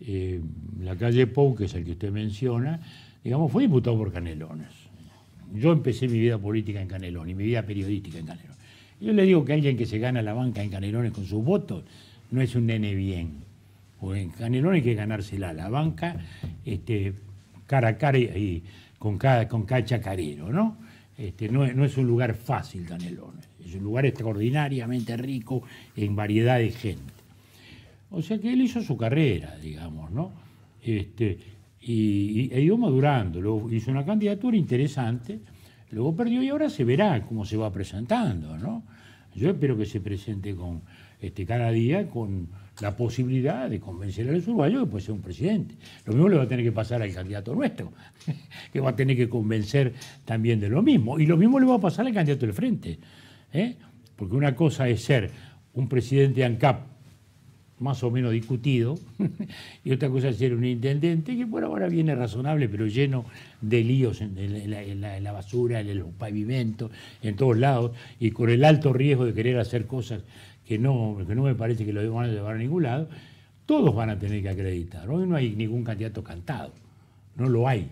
Eh, la calle Pou, que es el que usted menciona, digamos, fue diputado por Canelones. Yo empecé mi vida política en Canelones y mi vida periodística en Canelones. Yo le digo que alguien que se gana la banca en Canelones con sus votos no es un nene bien. O en Canelones hay que ganársela la banca este, cara a cara y con, cada, con chacarero, ¿no? Este, no, no es un lugar fácil Canelones, es un lugar extraordinariamente rico en variedad de gente. O sea que él hizo su carrera, digamos, ¿no? Este, y, ha e ido madurando, luego hizo una candidatura interesante, luego perdió y ahora se verá cómo se va presentando, ¿no? Yo espero que se presente con este, cada día con la posibilidad de convencer al los uruguayos que puede ser un presidente. Lo mismo le va a tener que pasar al candidato nuestro, que va a tener que convencer también de lo mismo. Y lo mismo le va a pasar al candidato del frente. ¿eh? Porque una cosa es ser un presidente de ANCAP más o menos discutido, y otra cosa es ser un intendente, que por ahora viene razonable, pero lleno de líos en, la, basura, en los pavimentos, en todos lados, y con el alto riesgo de querer hacer cosas que no, que no me parece que lo van a llevar a ningún lado, todos van a tener que acreditar. Hoy no hay ningún candidato cantado, no lo hay.